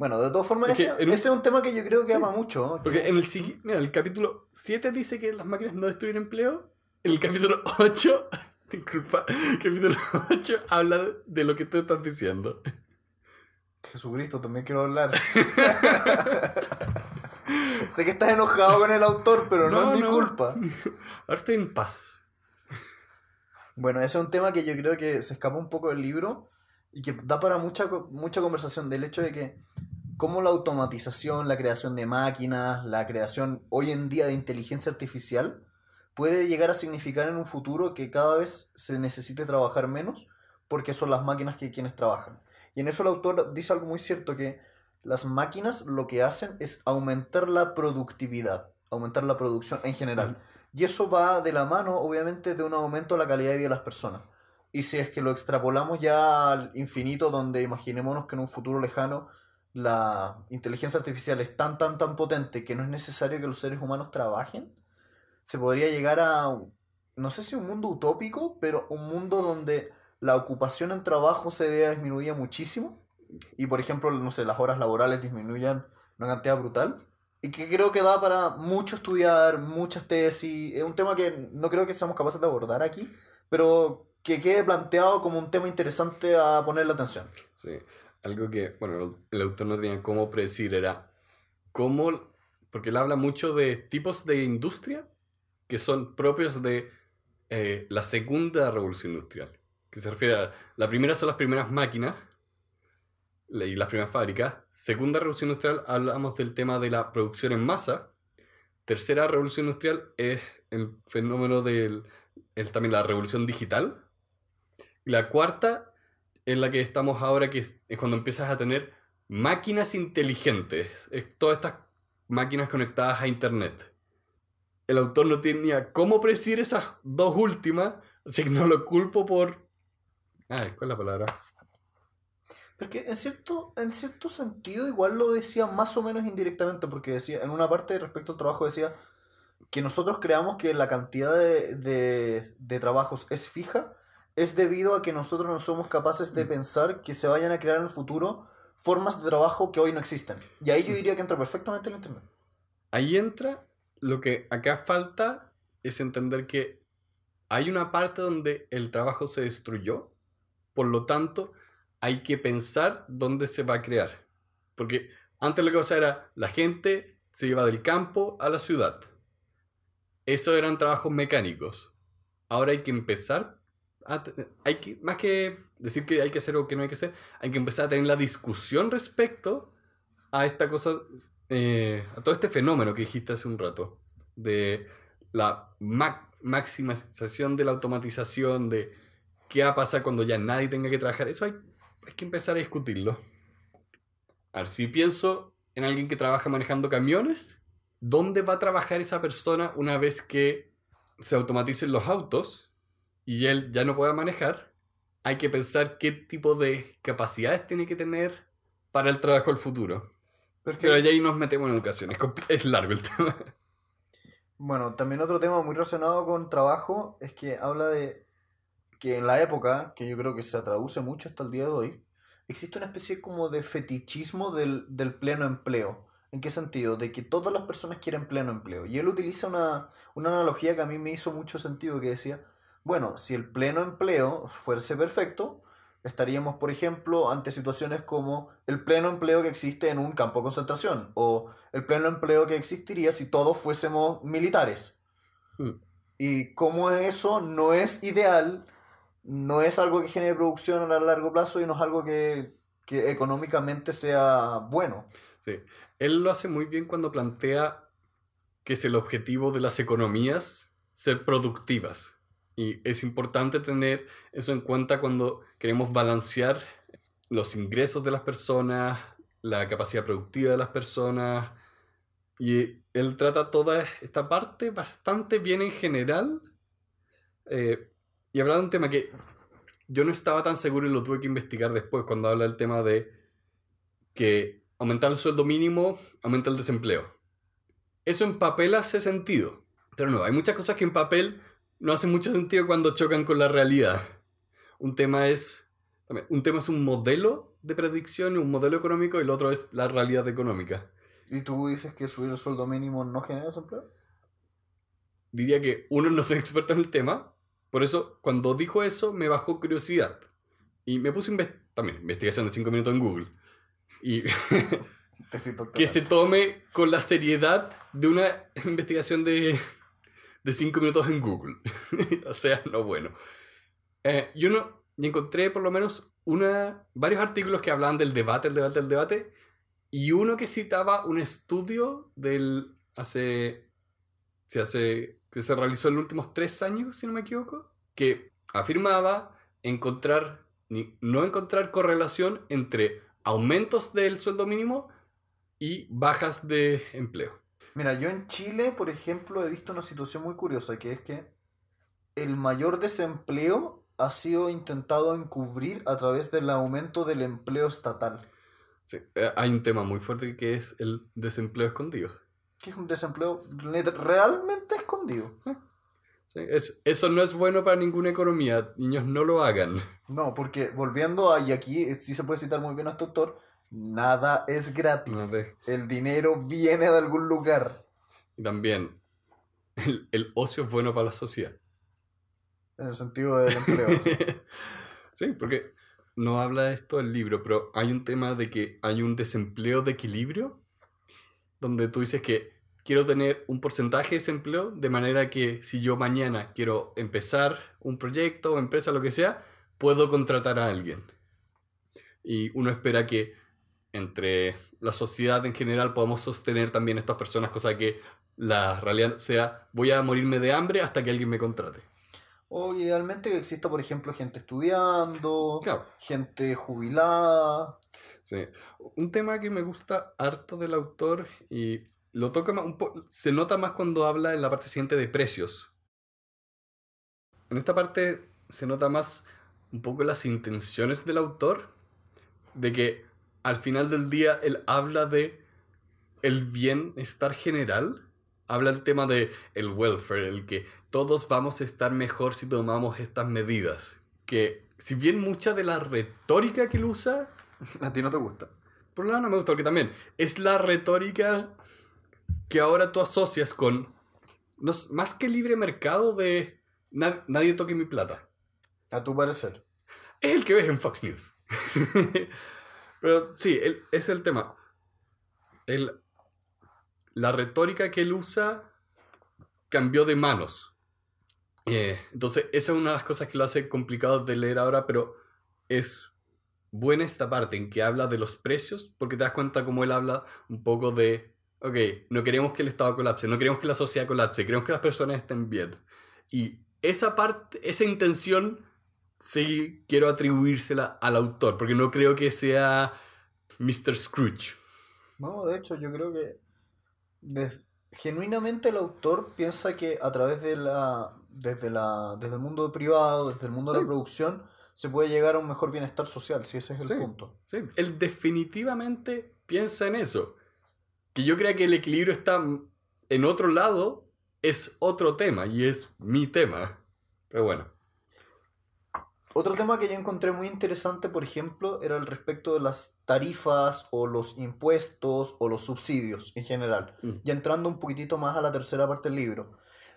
Bueno, de todas formas, ese, es un tema que yo creo que ama mucho. Porque en el, capítulo 7 dice que las máquinas no destruyen empleo. En el capítulo 8, [LAUGHS] disculpa, el capítulo 8 habla de lo que tú estás diciendo. Jesucristo, también quiero hablar. [LAUGHS] sé que estás enojado con el autor, pero no, es mi culpa. [LAUGHS] Ahora estoy en paz. Bueno, ese es un tema que yo creo que se escapa un poco del libro y que da para mucha, mucha conversación del hecho de que cómo la automatización, la creación de máquinas, la creación hoy en día de inteligencia artificial puede llegar a significar en un futuro que cada vez se necesite trabajar menos porque son las máquinas que quienes trabajan. Y en eso el autor dice algo muy cierto que las máquinas lo que hacen es aumentar la productividad, aumentar la producción en general. Y eso va de la mano, obviamente, de un aumento de la calidad de vida de las personas. Y si es que lo extrapolamos ya al infinito, donde imaginémonos que en un futuro lejano la inteligencia artificial es tan, tan, tan potente que no es necesario que los seres humanos trabajen, se podría llegar a, no sé si un mundo utópico, pero un mundo donde la ocupación en trabajo se vea disminuida muchísimo y, por ejemplo, no sé, las horas laborales disminuyan una cantidad brutal y que creo que da para mucho estudiar, muchas tesis, es un tema que no creo que seamos capaces de abordar aquí, pero que quede planteado como un tema interesante a poner la atención. Sí algo que, bueno, el autor no tenía cómo predecir era cómo, porque él habla mucho de tipos de industria que son propios de eh, la segunda revolución industrial, que se refiere a, la primera son las primeras máquinas y las primeras fábricas, segunda revolución industrial hablamos del tema de la producción en masa, tercera revolución industrial es el fenómeno del Es también la revolución digital, y la cuarta en la que estamos ahora, que es, cuando empiezas a tener máquinas inteligentes, todas estas máquinas conectadas a Internet. El autor no tenía cómo predecir esas dos últimas, así que no lo culpo por... Ah, ¿cuál es la palabra? Porque en cierto, en cierto sentido igual lo decía más o menos indirectamente, porque decía, en una parte respecto al trabajo decía que nosotros creamos que la cantidad de, de trabajos es fija, es debido a que nosotros no somos capaces de mm. pensar que se vayan a crear en el futuro formas de trabajo que hoy no existen. Y ahí yo mm. diría que entra perfectamente el tema Ahí entra lo que acá falta es entender que hay una parte donde el trabajo se destruyó, por lo tanto hay que pensar dónde se va a crear. Porque antes lo que pasaba era la gente se iba del campo a la ciudad. Esos eran trabajos mecánicos. Ahora hay que empezar Ah, hay que, más que decir que hay que hacer o que no hay que hacer, hay que empezar a tener la discusión respecto a esta cosa, eh, a todo este fenómeno que dijiste hace un rato, de la maximización de la automatización, de qué va a pasar cuando ya nadie tenga que trabajar. Eso hay, hay que empezar a discutirlo. A ver, si pienso en alguien que trabaja manejando camiones, ¿dónde va a trabajar esa persona una vez que se automaticen los autos? y él ya no puede manejar, hay que pensar qué tipo de capacidades tiene que tener para el trabajo del futuro. Pero ya ahí nos metemos en educación, es, largo el tema. Bueno, también otro tema muy relacionado con trabajo es que habla de que en la época, que yo creo que se traduce mucho hasta el día de hoy, existe una especie como de fetichismo del, del pleno empleo. ¿En qué sentido? De que todas las personas quieren pleno empleo. Y él utiliza una, una analogía que a mí me hizo mucho sentido, que decía, bueno, si el pleno empleo fuese perfecto, estaríamos, por ejemplo, ante situaciones como el pleno empleo que existe en un campo de concentración o el pleno empleo que existiría si todos fuésemos militares. Hmm. Y como eso no es ideal, no es algo que genere producción a largo plazo y no es algo que, que económicamente sea bueno. Sí. Él lo hace muy bien cuando plantea que es el objetivo de las economías ser productivas. Y es importante tener eso en cuenta cuando queremos balancear los ingresos de las personas, la capacidad productiva de las personas. Y él trata toda esta parte bastante bien en general. Eh, y habla de un tema que yo no estaba tan seguro y lo tuve que investigar después cuando habla del tema de que aumentar el sueldo mínimo aumenta el desempleo. Eso en papel hace sentido. Pero no, hay muchas cosas que en papel no hace mucho sentido cuando chocan con la realidad. Un tema es un tema es un modelo de predicción, un modelo económico y el otro es la realidad económica. ¿Y tú dices que subir el sueldo mínimo no genera desempleo? Diría que uno no es experto en el tema, por eso cuando dijo eso me bajó curiosidad y me puse también investigación de cinco minutos en Google y [LAUGHS] que se tome con la seriedad de una [LAUGHS] investigación de de 5 minutos en Google. [LAUGHS] o sea, no bueno. Eh, y uno, encontré por lo menos una, varios artículos que hablaban del debate, el debate, el debate, y uno que citaba un estudio del hace, se hace, que se realizó en los últimos tres años, si no me equivoco, que afirmaba encontrar, no encontrar correlación entre aumentos del sueldo mínimo y bajas de empleo. Mira, yo en Chile, por ejemplo, he visto una situación muy curiosa, que es que el mayor desempleo ha sido intentado encubrir a través del aumento del empleo estatal. Sí, eh, hay un tema muy fuerte que es el desempleo escondido. Que es un desempleo realmente escondido. Sí, eso no es bueno para ninguna economía. Niños, no lo hagan. No, porque volviendo a, y aquí eh, sí se puede citar muy bien a este Nada es gratis. El dinero viene de algún lugar. Y también, el, ocio es bueno para la sociedad. En el sentido del empleo. [LAUGHS] sí. porque no habla de esto el libro, pero hay un tema de que hay un desempleo de equilibrio, donde tú dices que quiero tener un porcentaje de desempleo, de manera que si yo mañana quiero empezar un proyecto o empresa, lo que sea, puedo contratar a alguien. Y uno espera que entre la sociedad en general Podemos sostener también estas personas, cosa que la realidad sea, voy a morirme de hambre hasta que alguien me contrate. O idealmente exista, por ejemplo, gente estudiando, gente jubilada. Sí. Un tema que me gusta harto del autor y lo toca se nota más cuando habla en la parte siguiente de precios. En esta parte se nota más un poco las intenciones del autor de que al final del día él habla de el bienestar general, habla del tema de el welfare, el que todos vamos a estar mejor si tomamos estas medidas, que si bien mucha de la retórica que él usa [LAUGHS] a ti no te gusta. Por lo no me gusta porque también es la retórica que ahora tú asocias con más que libre mercado de nadie toque mi plata. A tu parecer. Es el que ves en Fox News. [LAUGHS] Pero sí, es el tema. la retórica que él usa cambió de manos. Eh, entonces, esa es una de las cosas que lo hace complicado de leer ahora, pero es buena esta parte en que habla de los precios, porque te das cuenta cómo él habla un poco de, ok, no queremos que el Estado colapse, no queremos que la sociedad colapse, queremos que las personas estén bien. Y esa parte, esa intención sí quiero atribuírsela al autor, porque no creo que sea Mr. Scrooge. No, de hecho, yo creo que genuinamente el autor piensa que a través de la. desde la. desde el mundo privado, desde el mundo de la producción, se puede llegar a un mejor bienestar social, si ese es el punto. Sí, él definitivamente piensa en eso. Que yo creo que el equilibrio está en otro lado, es otro tema, y es mi tema. Pero bueno. Otro tema que yo encontré muy interesante, por ejemplo, era el respecto de las tarifas o los impuestos o los subsidios en general. Mm. Y entrando un poquitito más a la tercera parte del libro,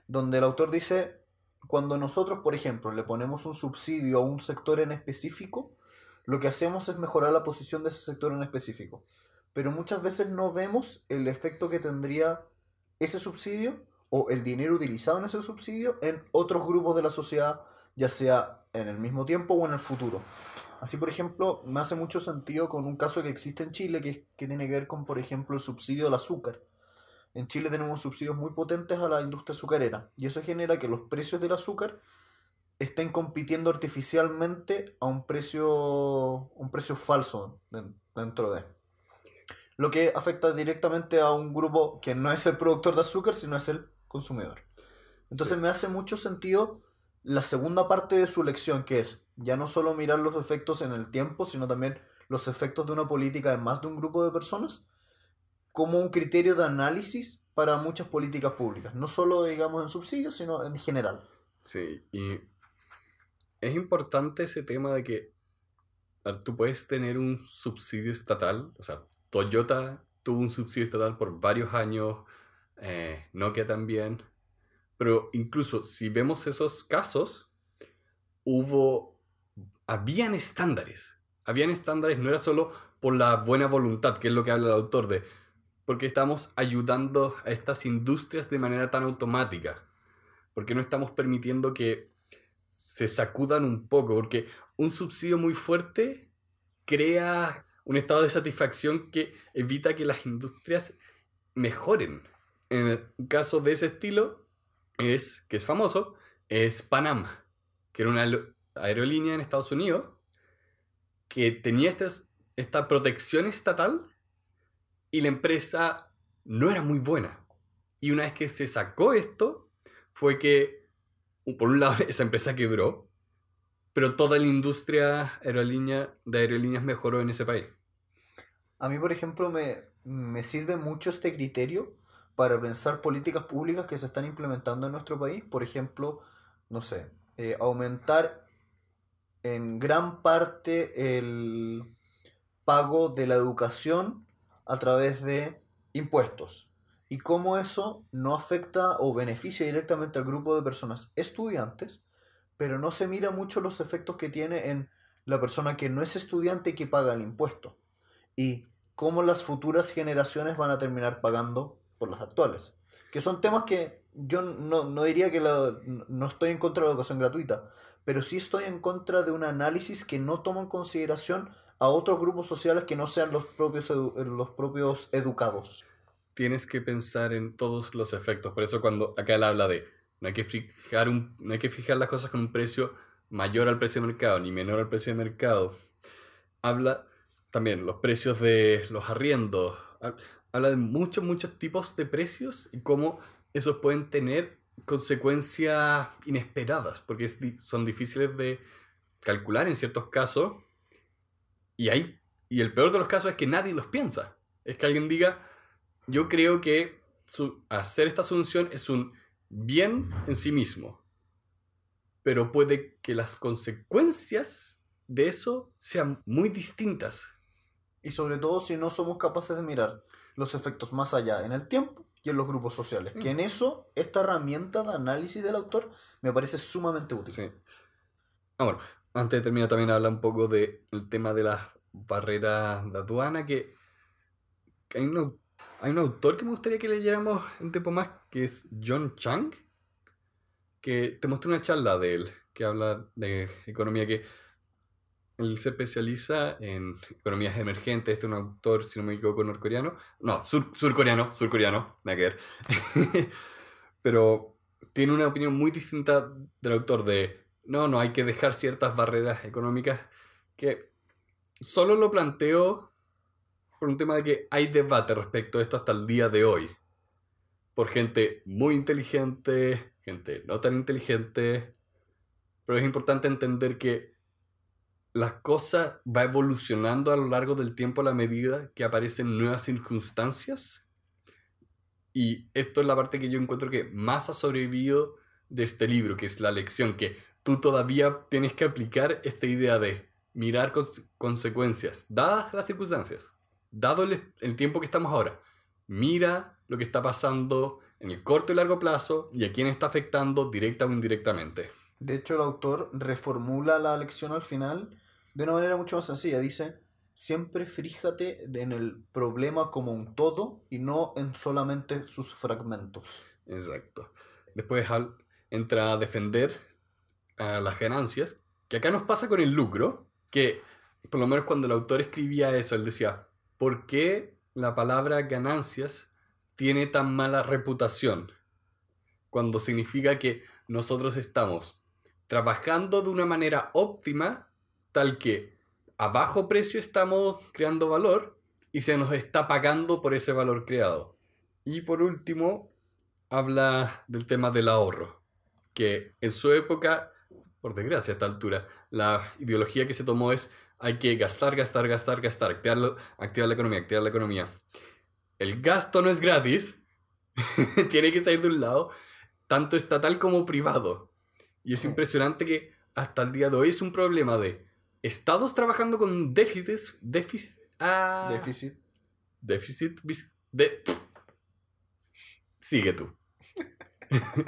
donde el autor dice, cuando nosotros, por ejemplo, le ponemos un subsidio a un sector en específico, lo que hacemos es mejorar la posición de ese sector en específico. Pero muchas veces no vemos el efecto que tendría ese subsidio o el dinero utilizado en ese subsidio en otros grupos de la sociedad, ya sea en el mismo tiempo o en el futuro. Así, por ejemplo, me hace mucho sentido con un caso que existe en Chile, que, tiene que ver con, por ejemplo, el subsidio del azúcar. En Chile tenemos subsidios muy potentes a la industria azucarera y eso genera que los precios del azúcar estén compitiendo artificialmente a un precio, un precio falso dentro de. Lo que afecta directamente a un grupo que no es el productor de azúcar, sino es el consumidor. Entonces me hace mucho sentido la segunda parte de su lección, que es ya no solo mirar los efectos en el tiempo, sino también los efectos de una política en más de un grupo de personas, como un criterio de análisis para muchas políticas públicas, no solo digamos en subsidios, sino en general. Sí, y es importante ese tema de que tú puedes tener un subsidio estatal, o sea, Toyota tuvo un subsidio estatal por varios años, eh, Nokia también, pero incluso si vemos esos casos, hubo, habían estándares. Habían estándares, no era solo por la buena voluntad, que es lo que habla el autor de, porque estamos ayudando a estas industrias de manera tan automática, porque no estamos permitiendo que se sacudan un poco, porque un subsidio muy fuerte crea un estado de satisfacción que evita que las industrias mejoren. En el caso de ese estilo, es, que es famoso, es Panamá que era una aerolínea en Estados Unidos que tenía este esta protección estatal y la empresa no era muy buena. Y una vez que se sacó esto, fue que, por un lado, [LAUGHS] esa empresa quebró, pero toda la industria aerolínea, de aerolíneas mejoró en ese país. A mí, por ejemplo, me, me sirve mucho este criterio para pensar políticas públicas que se están implementando en nuestro país. Por ejemplo, no sé, eh, aumentar en gran parte el pago de la educación a través de impuestos y cómo eso no afecta o beneficia directamente al grupo de personas estudiantes, pero no se mira mucho los efectos que tiene en la persona que no es estudiante y que paga el impuesto y cómo las futuras generaciones van a terminar pagando por actuales. Que son temas que yo no, no diría que no estoy en contra de la educación gratuita, pero sí estoy en contra de un análisis que no toma en consideración a otros grupos sociales que no sean los propios, los propios educados. Tienes que pensar en todos los efectos, por eso cuando acá él habla de no hay que fijar, un, no hay que fijar las cosas con un precio mayor al precio de mercado ni menor al precio de mercado, habla también los precios de los arriendos, habla de muchos, muchos tipos de precios y cómo esos pueden tener consecuencias inesperadas, porque son difíciles de calcular en ciertos casos. Y, hay, y el peor de los casos es que nadie los piensa. Es que alguien diga, yo creo que hacer esta asunción es un bien en sí mismo, pero puede que las consecuencias de eso sean muy distintas. Y sobre todo si no somos capaces de mirar los efectos más allá en el tiempo y en los grupos sociales. Que en eso, esta herramienta de análisis del autor me parece sumamente útil. Sí. Ah, bueno, antes de terminar también habla un poco del tema de las barreras de aduana, que un, hay un autor que me gustaría que leyéramos un tiempo más, que es John Chang, que te mostré una charla de él, que habla de economía, que él se especializa en economías emergentes, este es un autor, si no me equivoco, norcoreano, no, sur, surcoreano, surcoreano, nada que ver. [LAUGHS] pero tiene una opinión muy distinta del autor de, no, no, hay que dejar ciertas barreras económicas que solo lo planteo por un tema de que hay debate respecto a esto hasta el día de hoy. Por gente muy inteligente, gente no tan inteligente, pero es importante entender que la cosa va evolucionando a lo largo del tiempo a la medida que aparecen nuevas circunstancias. Y esto es la parte que yo encuentro que más ha sobrevivido de este libro, que es la lección, que tú todavía tienes que aplicar esta idea de mirar consecuencias, dadas las circunstancias, dado el tiempo que estamos ahora. Mira lo que está pasando en el corto y largo plazo y a quién está afectando directa o indirectamente. De hecho, el autor reformula la lección al final de una manera mucho más sencilla. Dice, siempre fríjate en el problema como un todo y no en solamente sus fragmentos. Exacto. Después Hal entra a defender a las ganancias, que acá nos pasa con el lucro, que por lo menos cuando el autor escribía eso, él decía, ¿por qué la palabra ganancias tiene tan mala reputación? Cuando significa que nosotros estamos trabajando de una manera óptima, tal que a bajo precio estamos creando valor y se nos está pagando por ese valor creado. Y por último, habla del tema del ahorro, que en su época, por desgracia a esta altura, la ideología que se tomó es hay que gastar, gastar, gastar, gastar, activar la, economía, activar la economía. El gasto no es gratis, [LAUGHS] tiene que salir de un lado, tanto estatal como privado. Y es impresionante que hasta el día de hoy es un problema de estados trabajando con déficits, déficit, ah, déficit, déficit, de, sigue tú. [LAUGHS]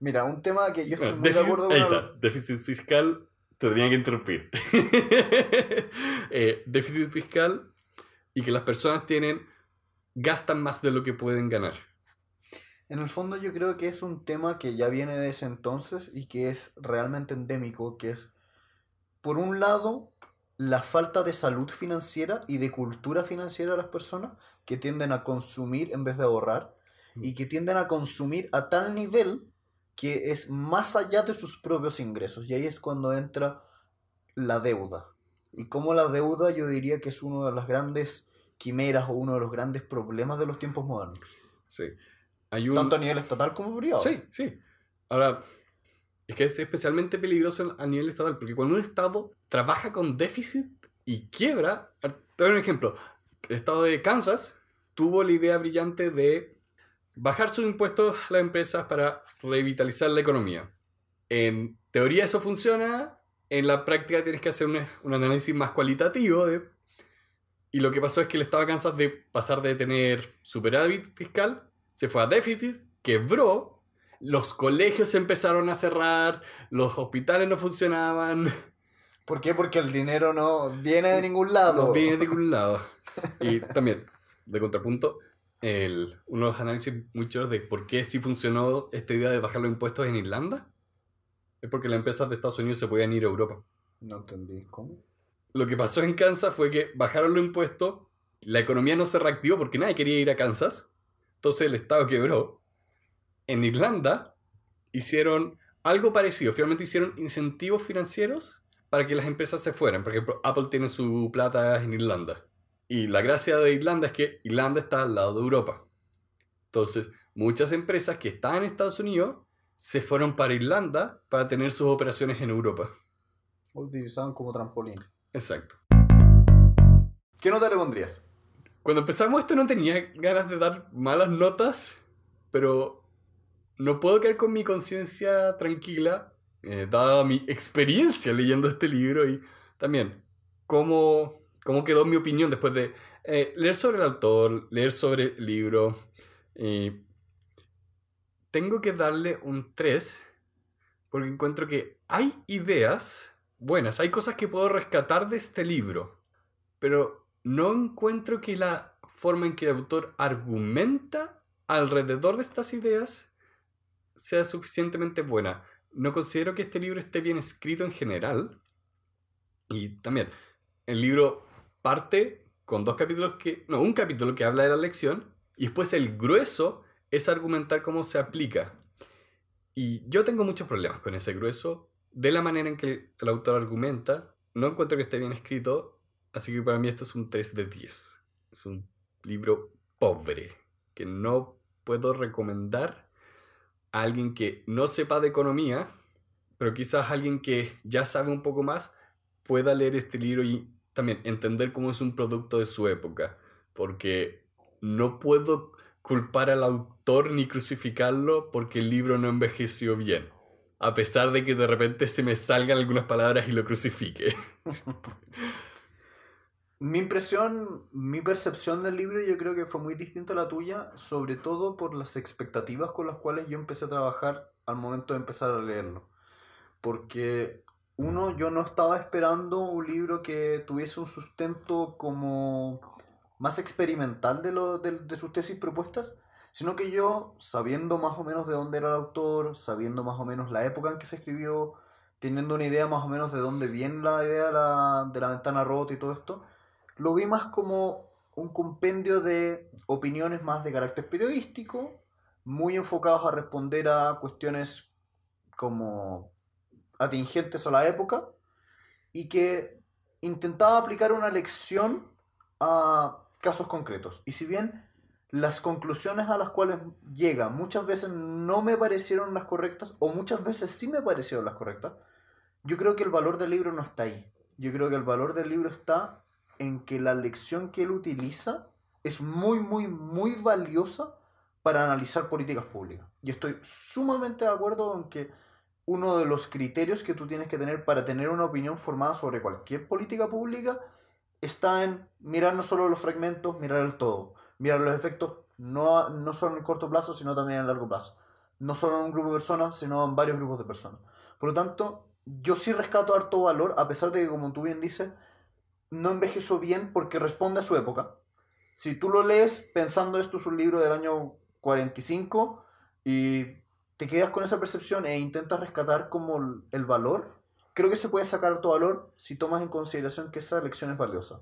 Mira, un tema que yo estoy de acuerdo Ahí está, déficit fiscal, te tenía que interrumpir. [LAUGHS] Eh, déficit fiscal y que las personas tienen gastan más de lo que pueden ganar. En el fondo yo creo que es un tema que ya viene de ese entonces y que es realmente endémico, que es, por un lado, la falta de salud financiera y de cultura financiera de las personas que tienden a consumir en vez de ahorrar y que tienden a consumir a tal nivel que es más allá de sus propios ingresos. Y ahí es cuando entra la deuda. Y como la deuda yo diría que es uno de las grandes quimeras o uno de los grandes problemas de los tiempos modernos. Sí. Tanto a nivel estatal como privado. Sí, sí. Ahora, es que es especialmente peligroso a nivel estatal, porque cuando un Estado trabaja con déficit y quiebra, te doy un ejemplo, el Estado de Kansas tuvo la idea brillante de bajar sus impuestos a las empresas para revitalizar la economía. En teoría eso funciona, en la práctica tienes que hacer un, un análisis más cualitativo de... Y lo que pasó es que el Estado de Kansas de pasar de tener superávit fiscal se fue a déficit, quebró, los colegios empezaron a cerrar, los hospitales no funcionaban. ¿Por qué? Porque el dinero no viene de ningún lado. No viene de [LAUGHS] ningún lado. Y también, de contrapunto, el, uno de los análisis muchos de por qué sí funcionó esta idea de bajar los impuestos en Irlanda es porque las empresas de Estados Unidos se podían ir a Europa. No entendí cómo. Lo que pasó en Kansas fue que bajaron los impuestos, la economía no se reactivó porque nadie quería ir a Kansas. Entonces el Estado quebró. En Irlanda hicieron algo parecido. Finalmente hicieron incentivos financieros para que las empresas se fueran. Por ejemplo, Apple tiene su plata en Irlanda. Y la gracia de Irlanda es que Irlanda está al lado de Europa. Entonces, muchas empresas que están en Estados Unidos se fueron para Irlanda para tener sus operaciones en Europa. Utilizaban como trampolín. Exacto. ¿Qué nota le pondrías? Cuando empezamos esto no tenía ganas de dar malas notas, pero no puedo quedar con mi conciencia tranquila, eh, dada mi experiencia leyendo este libro y también cómo, cómo quedó mi opinión después de eh, leer sobre el autor, leer sobre el libro. Eh, tengo que darle un 3 porque encuentro que hay ideas buenas, hay cosas que puedo rescatar de este libro, pero no encuentro que la forma en que el autor argumenta alrededor de estas ideas sea suficientemente buena. No considero que este libro esté bien escrito en general. Y también, el libro parte con dos capítulos que, no, un capítulo que habla de la lección y después el grueso es argumentar cómo se aplica. Y yo tengo muchos problemas con ese grueso, de la manera en que el autor argumenta, no encuentro que esté bien escrito Así que para mí esto es un 3 de 10. Es un libro pobre que no puedo recomendar a alguien que no sepa de economía, pero quizás alguien que ya sabe un poco más pueda leer este libro y también entender cómo es un producto de su época, porque no puedo culpar al autor ni crucificarlo porque el libro no envejeció bien, a pesar de que de repente se me salgan algunas palabras y lo crucifique. [LAUGHS] Mi impresión, mi percepción del libro yo creo que fue muy distinta a la tuya, sobre todo por las expectativas con las cuales yo empecé a trabajar al momento de empezar a leerlo. Porque uno, yo no estaba esperando un libro que tuviese un sustento como más experimental de, lo, de, sus tesis propuestas, sino que yo, sabiendo más o menos de dónde era el autor, sabiendo más o menos la época en que se escribió, teniendo una idea más o menos de dónde viene la idea de la ventana rota y todo esto, lo vi más como un compendio de opiniones más de carácter periodístico, muy enfocados a responder a cuestiones como atingentes a la época y que intentaba aplicar una lección a casos concretos. Y si bien las conclusiones a las cuales llega muchas veces no me parecieron las correctas o muchas veces sí me parecieron las correctas, yo creo que el valor del libro no está ahí. Yo creo que el valor del libro está en que la lección que él utiliza es muy, muy, muy valiosa para analizar políticas públicas. Y estoy sumamente de acuerdo en que uno de los criterios que tú tienes que tener para tener una opinión formada sobre cualquier política pública está en mirar no solo los fragmentos, mirar el todo, mirar los efectos no, no solo en el corto plazo, sino también en el largo plazo. No solo en un grupo de personas, sino en varios grupos de personas. Por lo tanto, yo sí rescato harto valor, a pesar de que, como tú bien dices, no envejeció bien porque responde a su época. Si tú lo lees pensando esto es un libro del año 45 y te quedas con esa percepción e intentas rescatar como el valor, creo que se puede sacar tu valor si tomas en consideración que esa lección es valiosa.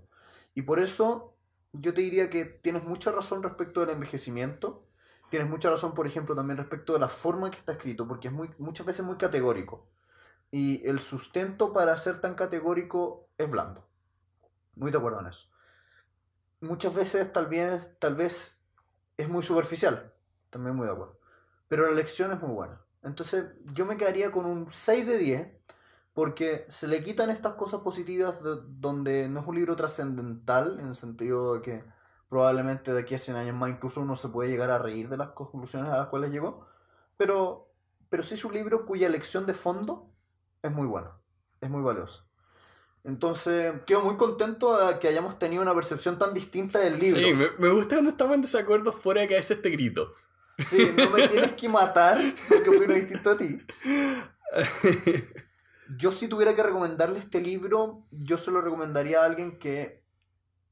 Y por eso yo te diría que tienes mucha razón respecto del envejecimiento, tienes mucha razón, por ejemplo, también respecto de la forma en que está escrito, porque es muy, muchas veces muy categórico. Y el sustento para ser tan categórico es blando. Muy de acuerdo en eso. Muchas veces tal vez, es muy superficial, también muy de acuerdo. Pero la lección es muy buena. Entonces yo me quedaría con un 6 de 10 porque se le quitan estas cosas positivas donde no es un libro trascendental en el sentido de que probablemente de aquí a 100 años más incluso uno se puede llegar a reír de las conclusiones a las cuales llegó, pero, pero sí es un libro cuya lección de fondo es muy buena, es muy valiosa. Entonces, quedo muy contento de que hayamos tenido una percepción tan distinta del libro. Sí, me, gusta cuando estamos en desacuerdo fuera de que es este grito. Sí, no me tienes que matar porque opino distinto a ti. [LAUGHS] Yo si tuviera que recomendarle este libro, yo se lo recomendaría a alguien que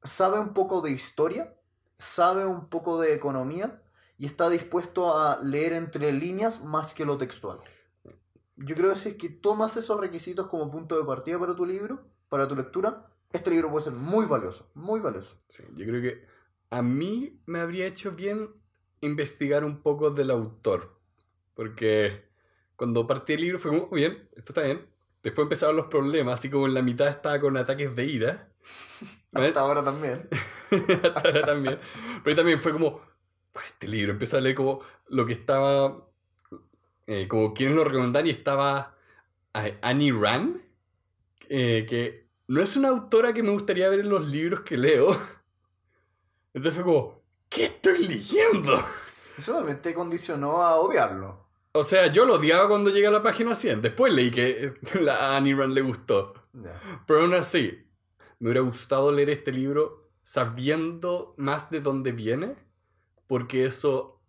sabe un poco de historia, sabe un poco de economía y está dispuesto a leer entre líneas más que lo textual. Yo creo que si es que tomas esos requisitos como punto de partida para tu libro, para tu lectura, este libro puede ser muy valioso, muy valioso. Sí, yo creo que a mí me habría hecho bien investigar un poco del autor, porque cuando partí el libro fue como, oh, bien, esto está bien. Después empezaron los problemas, así como en la mitad estaba con ataques de ira. [LAUGHS] Hasta ahora también. [LAUGHS] Hasta ahora también. Pero también fue como, pues, este libro, empecé a leer como lo que estaba, eh, como quienes lo recomendaría y estaba eh, Annie Rand, eh, que no es una autora que me gustaría ver en los libros que leo. Entonces fue como, ¿qué estoy leyendo? Eso también te condicionó a odiarlo. O sea, yo lo odiaba cuando llegué a la página 100. Después leí que [LAUGHS] a Annie le gustó. Pero aún así, me hubiera gustado leer este libro sabiendo más de dónde viene, porque eso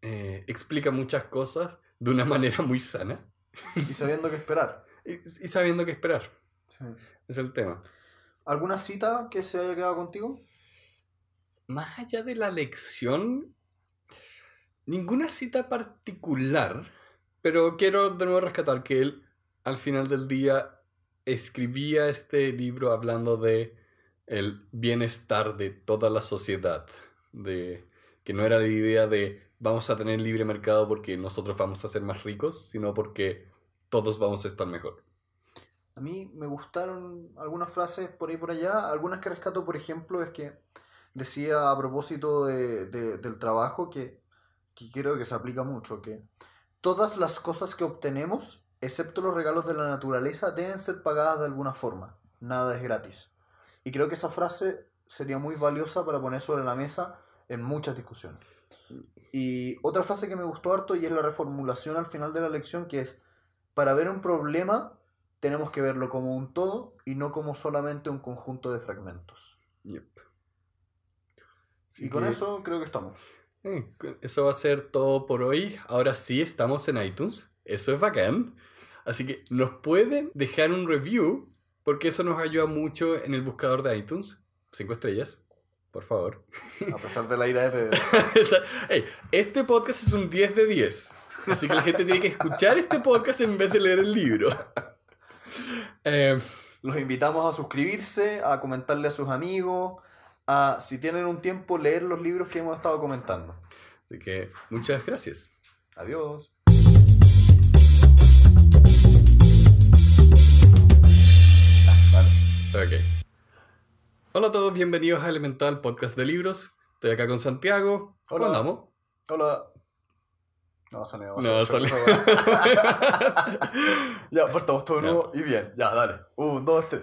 eh, explica muchas cosas de una [LAUGHS] manera muy sana. Y sabiendo qué esperar. y, sabiendo qué esperar. Sí. Es el tema. ¿Alguna cita que se haya quedado contigo? Más allá de la lección, ninguna cita particular, pero quiero de nuevo rescatar que él al final del día escribía este libro hablando de el bienestar de toda la sociedad, de que no era la idea de vamos a tener libre mercado porque nosotros vamos a ser más ricos, sino porque todos vamos a estar mejor. A mí me gustaron algunas frases por ahí por allá. Algunas que rescato, por ejemplo, es que decía a propósito del trabajo que, que creo que se aplica mucho, que todas las cosas que obtenemos, excepto los regalos de la naturaleza, deben ser pagadas de alguna forma. Nada es gratis. Y creo que esa frase sería muy valiosa para poner sobre la mesa en muchas discusiones. Y otra frase que me gustó harto y es la reformulación al final de la lección que es, para ver un problema tenemos que verlo como un todo y no como solamente un conjunto de fragmentos. y con eso creo que estamos. Eh, eso va a ser todo por hoy. Ahora sí estamos en iTunes. Eso es bacán. Así que nos pueden dejar un review porque eso nos ayuda mucho en el buscador de iTunes. Cinco estrellas, por favor. A pesar de la ira de [LAUGHS] este podcast es un 10 de 10. Así que la gente tiene que escuchar este podcast en vez de leer el libro. Eh, los invitamos a suscribirse, a comentarle a sus amigos, a, si tienen un tiempo, leer los libros que hemos estado comentando. Así que muchas gracias. Adiós. Ah, Hola a todos, bienvenidos a Elemental Podcast de Libros. Estoy acá con Santiago. Hola. ¿Cómo andamos? Hola. No va a No va a salir. [LAUGHS] [LAUGHS] ya, partamos pues todo nuevo y bien. Ya, dale. Un, dos, tres.